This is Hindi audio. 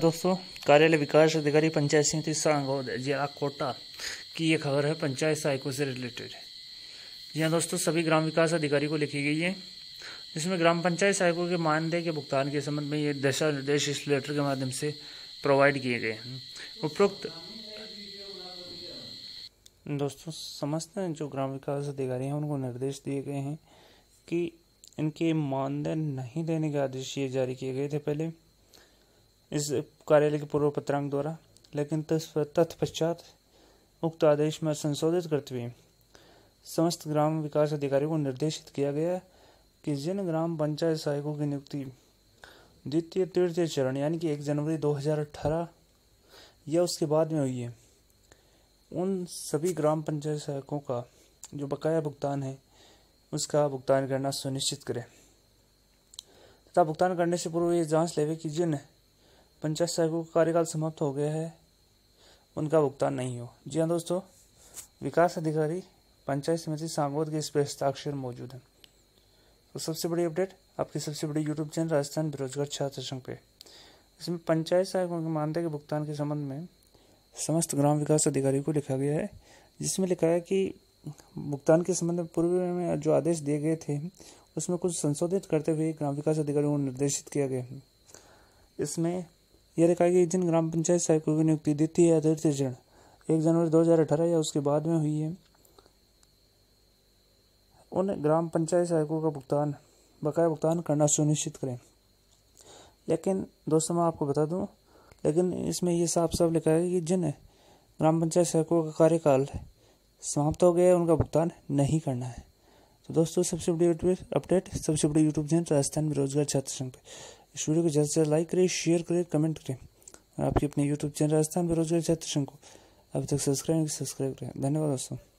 दोस्तों कार्यालय विकास अधिकारी पंचायत समिति जिला कोटा की ये खबर है पंचायत सहायकों से रिलेटेड जी हाँ दोस्तों सभी ग्राम विकास अधिकारी को लिखी गई है जिसमें ग्राम पंचायत सहायकों के मानदेय के भुगतान के संबंध में ये दिशा निर्देश इस लेटर के माध्यम से प्रोवाइड किए गए हैं उपरोक्त दोस्तों समस्त जो ग्राम विकास अधिकारी हैं उनको निर्देश दिए गए हैं कि इनके मानदेय नहीं देने के आदेश ये जारी किए गए थे पहले इस कार्यालय के पूर्व पत्रांक द्वारा लेकिन तत्पश्चात उक्त आदेश में संशोधित करते हुए समस्त ग्राम विकास अधिकारी को निर्देशित किया गया कि जिन ग्राम पंचायत सहायकों की नियुक्ति द्वितीय तृतीय चरण यानी कि एक जनवरी 2018 या उसके बाद में हुई है उन सभी ग्राम पंचायत सहायकों का जो बकाया भुगतान है उसका भुगतान करना सुनिश्चित करें तथा भुगतान करने से पूर्व ये जांच लेवे कि जिन पंचायत सहायकों का कार्यकाल समाप्त हो गया है उनका भुगतान नहीं हो जी हाँ दोस्तों विकास अधिकारी पंचायत समिति सांगोद के इस पर हस्ताक्षर मौजूद हैं तो सबसे बड़ी अपडेट आपकी सबसे बड़ी यूट्यूब चैनल राजस्थान बेरोजगार छात्र संघ पे इसमें पंचायत सहायकों के मानदेय के भुगतान के संबंध में समस्त ग्राम विकास अधिकारी को लिखा गया है जिसमें लिखा है कि भुगतान के संबंध में पूर्व में जो आदेश दिए गए थे उसमें कुछ संशोधित करते हुए ग्राम विकास अधिकारियों को निर्देशित किया गया है इसमें यह रेखा की जिन ग्राम पंचायत सहायकों की नियुक्ति द्वितीय अतिरिक्त चरण एक जनवरी दो या उसके बाद में हुई है उन ग्राम पंचायत सहायकों का भुगतान बकाया भुगतान करना सुनिश्चित करें लेकिन दोस्तों मैं आपको बता दूं लेकिन इसमें यह साफ साफ लिखा है कि जिन ग्राम पंचायत सहायकों का कार्यकाल समाप्त हो गया है उनका भुगतान नहीं करना है तो दोस्तों सबसे बड़ी अपडेट सबसे बड़ी यूट्यूब चैनल राजस्थान बेरोजगार छात्र संघ पर इस वीडियो को जल्द से ज़्यादा लाइक करें शेयर करें कमेंट करें आपके अपने यूट्यूब चैनल राजस्थान बेरोजगार छात्र संघ को अभी तक सब्सक्राइब सब्सक्राइब करें धन्यवाद दोस्तों